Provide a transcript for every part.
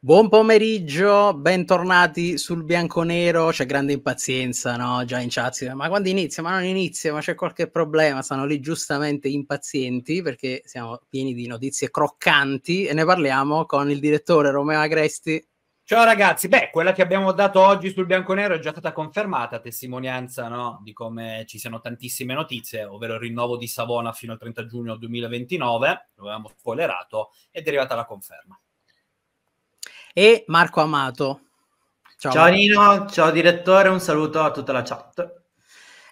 Buon pomeriggio, bentornati sul bianco-nero. C'è grande impazienza, no? Già in chat. Ma quando inizia? Ma non inizia, ma c'è qualche problema. Stanno lì giustamente impazienti perché siamo pieni di notizie croccanti e ne parliamo con il direttore Romeo Agresti. Ciao ragazzi, beh, quella che abbiamo dato oggi sul bianco-nero è già stata confermata, testimonianza no? di come ci siano tantissime notizie, ovvero il rinnovo di Savona fino al 30 giugno 2029, lo avevamo spoilerato, è arrivata la conferma e Marco Amato. Ciao, ciao Nino, ciao direttore, un saluto a tutta la chat.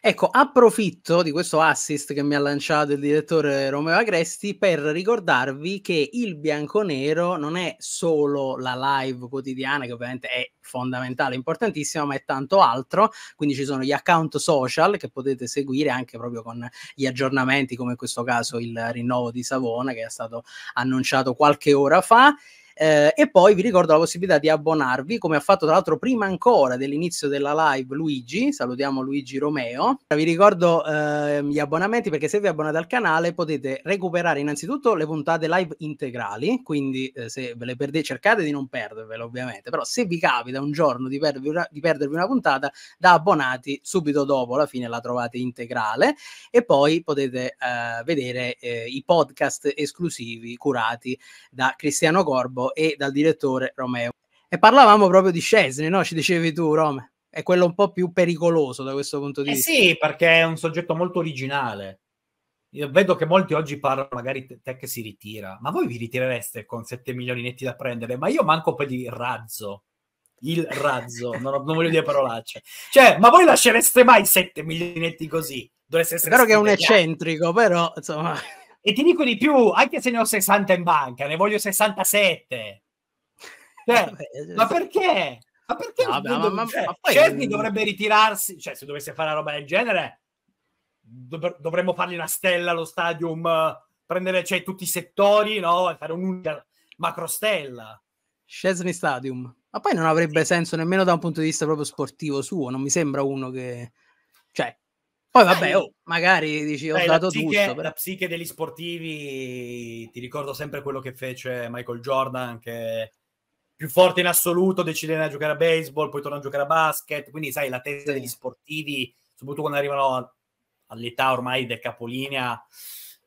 Ecco, approfitto di questo assist che mi ha lanciato il direttore Romeo Agresti per ricordarvi che il bianco-nero non è solo la live quotidiana, che ovviamente è fondamentale, importantissima, ma è tanto altro. Quindi ci sono gli account social che potete seguire anche proprio con gli aggiornamenti, come in questo caso il rinnovo di Savona che è stato annunciato qualche ora fa. Eh, e poi vi ricordo la possibilità di abbonarvi, come ha fatto tra l'altro prima ancora dell'inizio della live Luigi, salutiamo Luigi Romeo. Vi ricordo eh, gli abbonamenti perché se vi abbonate al canale potete recuperare innanzitutto le puntate live integrali, quindi eh, se ve le perdete cercate di non perdervele ovviamente, però se vi capita un giorno di, perdervi una, di perdervi una puntata da abbonati subito dopo alla fine la trovate integrale e poi potete eh, vedere eh, i podcast esclusivi curati da Cristiano Corbo e dal direttore Romeo. E parlavamo proprio di Scesni, no? Ci dicevi tu, Rome. È quello un po' più pericoloso da questo punto di eh vista. Sì, perché è un soggetto molto originale. Io vedo che molti oggi parlano, magari te, che si ritira, ma voi vi ritirereste con 7 milioni netti da prendere? Ma io manco poi di razzo. Il razzo, non, non, voglio dire parolacce. Cioè, ma voi lascereste mai 7 milioni netti così? Dovreste essere. È vero che è un eccentrico, però insomma. E ti dico di più, anche se ne ho 60 in banca, ne voglio 67. Cioè, eh, ma perché? Ma perché? vabbè, ma, ma, cioè, ma poi... Cerny dovrebbe ritirarsi, cioè se dovesse fare una roba del genere, dov- dovremmo fargli una stella allo stadium, prendere cioè, tutti i settori, no? E fare un'unica macrostella. Scesni Stadium. Ma poi non avrebbe senso nemmeno da un punto di vista proprio sportivo suo, non mi sembra uno che... Cioè, poi vabbè, oh, magari dici Dai, ho dato tutto. Però... La psiche degli sportivi, ti ricordo sempre quello che fece Michael Jordan, che più forte in assoluto, decide di giocare a baseball, poi torna a giocare a basket, quindi sai, la testa sì. degli sportivi, soprattutto quando arrivano all'età ormai del capolinea,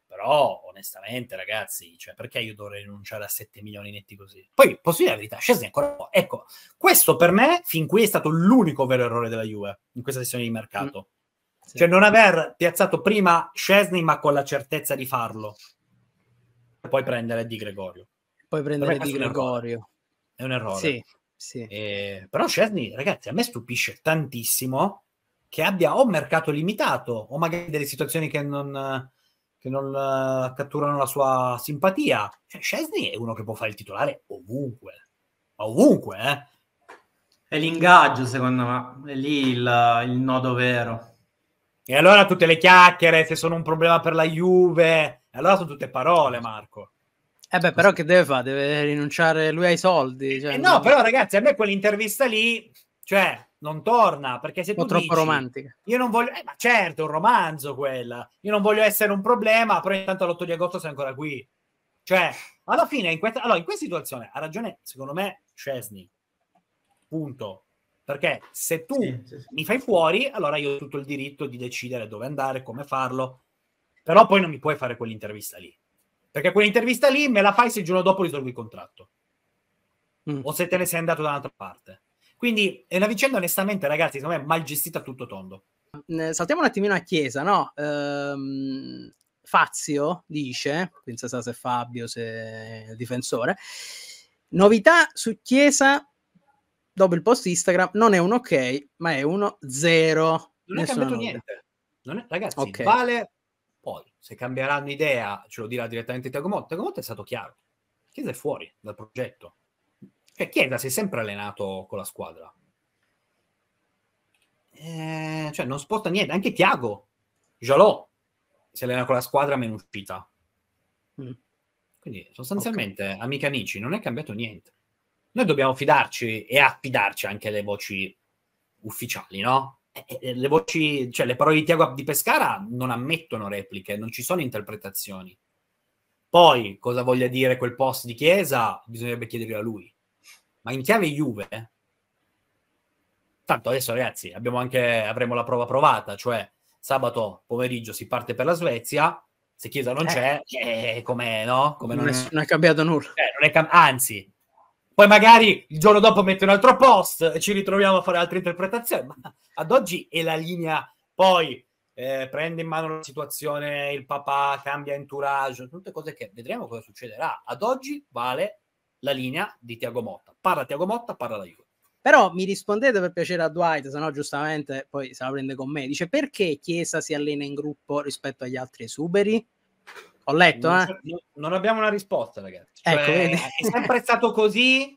però onestamente ragazzi, cioè, perché io dovrei rinunciare a 7 milioni netti così? Poi posso dire la verità, scesi ancora un po'. Ecco, questo per me fin qui è stato l'unico vero errore della Juve in questa sessione di mercato. Mm sì. Cioè non aver piazzato prima Scesni ma con la certezza di farlo. E poi prendere Di Gregorio. Poi prendere Di Gregorio. È un errore. Sì, sì. Eh, però Scesni, ragazzi, a me stupisce tantissimo che abbia o mercato limitato o magari delle situazioni che non, che non eh, catturano la sua simpatia. Eh, cioè, Scesni è uno che può fare il titolare ovunque, ma ovunque, eh. È l'ingaggio, secondo me, è lì il, il nodo vero. E allora tutte le chiacchiere, se sono un problema per la Juve, allora sono tutte parole, Marco. Eh beh, però che deve fare? Deve rinunciare lui ai soldi. Eh, cioè, eh no, però ragazzi, a me quell'intervista lì, cioè, non torna, perché se tu po' troppo dici, romantica. Io non voglio... Eh, ma certo, è un romanzo quella. Io non voglio essere un problema, però intanto l'8 di agosto sei ancora qui. Cioè, alla fine, in questa, allora, in questa situazione ha ragione, secondo me, Cesny. Punto. Perché se tu sì, sì, sì. mi fai fuori, allora io ho tutto il diritto di decidere dove andare, come farlo, però poi non mi puoi fare quell'intervista lì. Perché quell'intervista lì me la fai se il giorno dopo risolvi il contratto. Mm. O se te ne sei andato da un'altra parte. Quindi è una vicenda, onestamente, ragazzi, secondo me mal gestita tutto tondo. Mm, eh, saltiamo un attimino a chiesa, no? Ehm, Fazio dice, quindi si sa se Fabio, se il difensore, novità su chiesa dopo il post Instagram non è un ok, ma è uno zero. Non è cambiato nulla. niente. È, ragazzi, okay. vale poi. Se cambieranno idea, ce lo dirà direttamente Tiago Tegomot. Tegomot è stato chiaro. Chiesa è fuori dal progetto. Cioè, Chiesa si è sempre allenato con la squadra. Eh, cioè, non sposta niente. Anche Tiago, Jalò, si allena con la squadra meno uscita. Mm. Quindi, sostanzialmente, okay. amici amici, non è cambiato niente noi dobbiamo fidarci e affidarci anche alle voci ufficiali, no? Eh, eh, le voci, cioè le parole di Tiago di Pescara non ammettono repliche, non ci sono interpretazioni. Poi cosa voglia dire quel post di Chiesa, bisognerebbe chiederlo a lui. Ma in chiave Juve, tanto adesso ragazzi abbiamo anche, avremo la prova provata, cioè sabato pomeriggio si parte per la Svezia, se Chiesa non eh. c'è, eh, come no? Come non, non, è, non, è, cambiato nulla. Eh, è cam- anzi, poi magari il giorno dopo mette un altro post e ci ritroviamo a fare altre interpretazioni, ma ad oggi è la linea poi eh, prende in mano la situazione, il papà cambia entourage, tutte cose che vedremo cosa succederà. Ad oggi vale la linea di Tiago Motta. Parla Tiago Motta, parla la Juve. Però mi rispondete per piacere a Dwight, se no giustamente poi se la prende con me. Dice perché Chiesa si allena in gruppo rispetto agli altri esuberi? Ho letto, non, eh? non abbiamo una risposta, ragazzi. Ecco, cioè, ecco, è sempre stato così.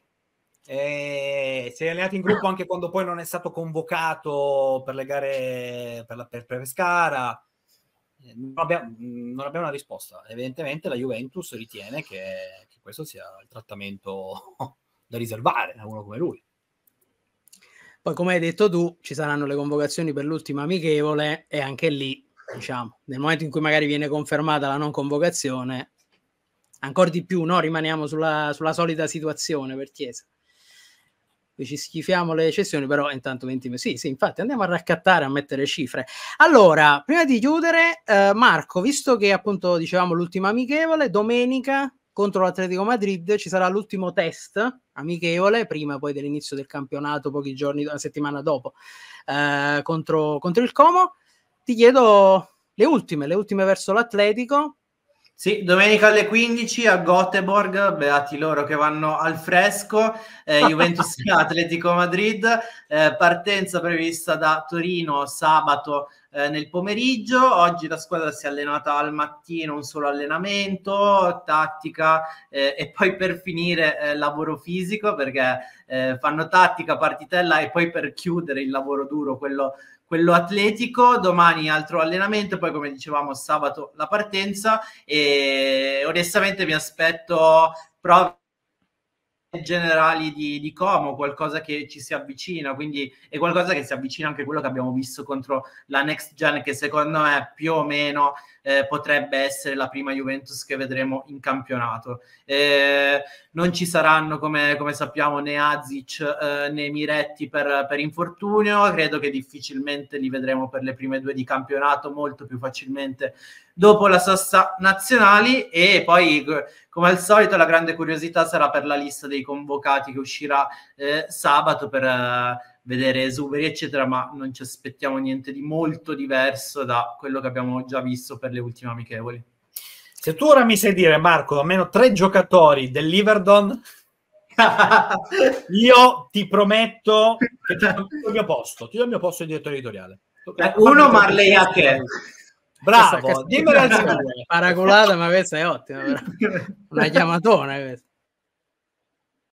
Eh, si è allenato in gruppo anche quando poi non è stato convocato per le gare per, la, per, Pescara. Eh, non abbiamo, mm, non abbiamo, una risposta. Evidentemente la Juventus ritiene che, che questo sia il trattamento da riservare a uno come lui. Poi, come hai detto tu, ci saranno le convocazioni per l'ultima amichevole e anche lì diciamo, nel momento in cui magari viene confermata la non convocazione, ancora di più no? rimaniamo sulla, sulla solita situazione per Chiesa. Qui Ci schifiamo le eccezioni, però intanto 20 minuti. Sì, sì, infatti andiamo a raccattare, a mettere cifre. Allora, prima di chiudere, eh, Marco, visto che appunto dicevamo l'ultima amichevole, domenica contro l'Atletico Madrid ci sarà l'ultimo test amichevole, prima poi dell'inizio del campionato, pochi giorni, una settimana dopo, eh, contro, contro il Como ti chiedo le ultime, le ultime verso l'Atletico. Sì, domenica alle 15 a Göteborg, beati loro che vanno al fresco, eh, Juventus Atletico Madrid, eh, partenza prevista da Torino sabato eh, nel pomeriggio, oggi la squadra si è allenata al mattino, un solo allenamento, tattica eh, e poi per finire eh, lavoro fisico perché eh, fanno tattica, partitella e poi per chiudere il lavoro duro, quello quello atletico, domani altro allenamento, poi come dicevamo sabato la partenza e onestamente mi aspetto proprio generali di, di, Como, qualcosa che ci si avvicina, quindi è qualcosa che si avvicina anche a quello che abbiamo visto contro la next gen, che secondo me più o meno eh, potrebbe essere la prima Juventus che vedremo in campionato. Eh, non ci saranno, come, come sappiamo, né Azic eh, né Miretti per, per, infortunio, credo che difficilmente li vedremo per le prime due di campionato, molto più facilmente dopo la sosta nazionali e poi come al solito la grande curiosità sarà per la lista dei convocati che uscirà eh, sabato per eh, vedere esuberi eccetera ma non ci aspettiamo niente di molto diverso da quello che abbiamo già visto per le ultime amichevoli se tu ora mi sai dire Marco almeno tre giocatori del dell'Iverdon io ti prometto che ti do il mio posto ti do il mio posto di direttore editoriale uno Marley Hacker Bravo, dimmela al paragonata, ma questa è ottima. Una chiamatona questa.